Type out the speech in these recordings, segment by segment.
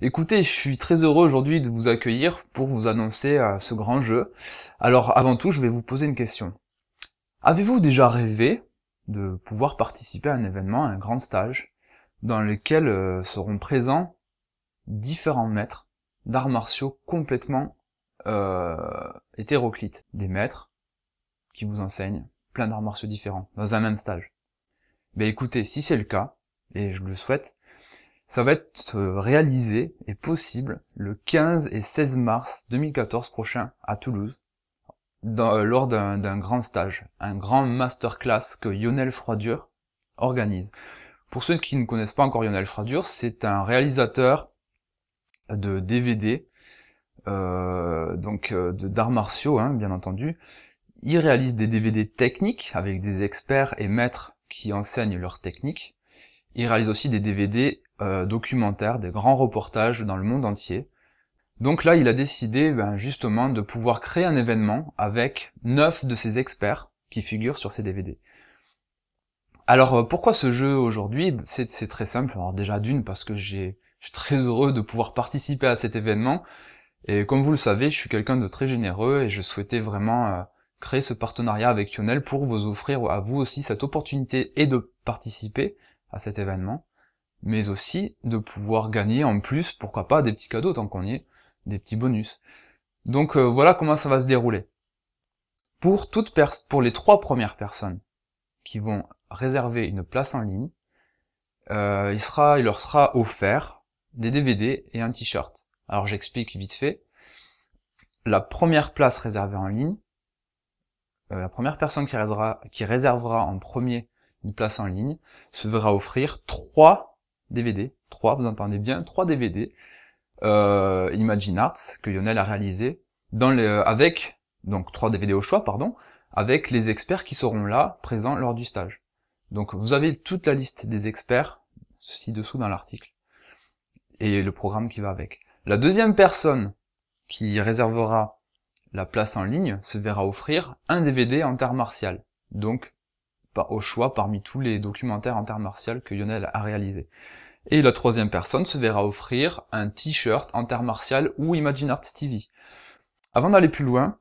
Écoutez, je suis très heureux aujourd'hui de vous accueillir pour vous annoncer euh, ce grand jeu. Alors avant tout, je vais vous poser une question. Avez-vous déjà rêvé de pouvoir participer à un événement, à un grand stage, dans lequel euh, seront présents différents maîtres d'arts martiaux complètement euh, hétéroclites. Des maîtres qui vous enseignent plein d'arts martiaux différents, dans un même stage. Ben écoutez, si c'est le cas, et je le souhaite, ça va être euh, réalisé et possible le 15 et 16 mars 2014 prochain à Toulouse, euh, lors d'un grand stage, un grand masterclass que Lionel Froidure organise. Pour ceux qui ne connaissent pas encore Lionel Froidure, c'est un réalisateur de DVD, euh, donc de d'arts martiaux, hein, bien entendu. Il réalise des DVD techniques avec des experts et maîtres qui enseignent leurs techniques. Il réalise aussi des DVD euh, documentaire, des grands reportages dans le monde entier. Donc là, il a décidé ben, justement de pouvoir créer un événement avec neuf de ses experts qui figurent sur ces DVD. Alors euh, pourquoi ce jeu aujourd'hui C'est très simple. Alors déjà d'une parce que j'ai je suis très heureux de pouvoir participer à cet événement. Et comme vous le savez, je suis quelqu'un de très généreux et je souhaitais vraiment euh, créer ce partenariat avec Lionel pour vous offrir à vous aussi cette opportunité et de participer à cet événement mais aussi de pouvoir gagner en plus, pourquoi pas, des petits cadeaux tant qu'on y est, des petits bonus. Donc euh, voilà comment ça va se dérouler. Pour, pour les trois premières personnes qui vont réserver une place en ligne, euh, il, sera, il leur sera offert des DVD et un t-shirt. Alors j'explique vite fait. La première place réservée en ligne, euh, la première personne qui réservera, qui réservera en premier une place en ligne se verra offrir trois DVD, 3, vous entendez bien, 3 DVD euh, Imagine Arts que Lionel a réalisé dans le avec donc trois DVD au choix pardon, avec les experts qui seront là présents lors du stage. Donc vous avez toute la liste des experts ci-dessous dans l'article et le programme qui va avec. La deuxième personne qui réservera la place en ligne se verra offrir un DVD en terre martiale. Donc au choix parmi tous les documentaires en que Lionel a réalisé Et la troisième personne se verra offrir un t-shirt en ou Imagine Arts TV. Avant d'aller plus loin,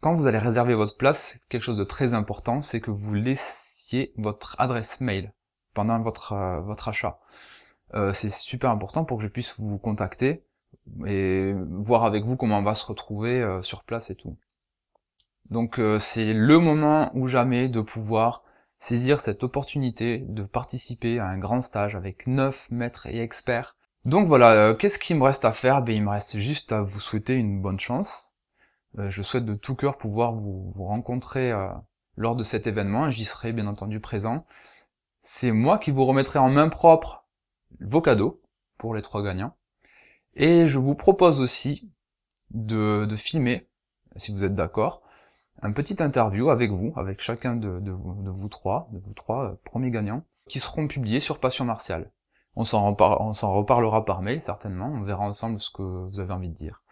quand vous allez réserver votre place, quelque chose de très important, c'est que vous laissiez votre adresse mail pendant votre, euh, votre achat. Euh, c'est super important pour que je puisse vous contacter et voir avec vous comment on va se retrouver euh, sur place et tout. Donc c'est le moment ou jamais de pouvoir saisir cette opportunité de participer à un grand stage avec 9 maîtres et experts. Donc voilà, euh, qu'est-ce qu'il me reste à faire ben, Il me reste juste à vous souhaiter une bonne chance. Euh, je souhaite de tout cœur pouvoir vous, rencontrer euh, lors de cet événement, j'y serai bien entendu présent. C'est moi qui vous remettrai en main propre vos cadeaux pour les trois gagnants. Et je vous propose aussi de, de filmer, si vous êtes d'accord, un petit interview avec vous, avec chacun de, vous trois, de vous trois euh, premiers gagnants, qui seront publiés sur Passion Martiale. On s'en reparlera par mail, certainement, on verra ensemble ce que vous avez envie de dire.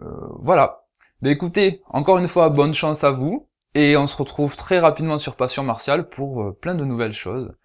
Euh, voilà. mais ben, écoutez, encore une fois, bonne chance à vous, et on se retrouve très rapidement sur Passion Martiale pour euh, plein de nouvelles choses.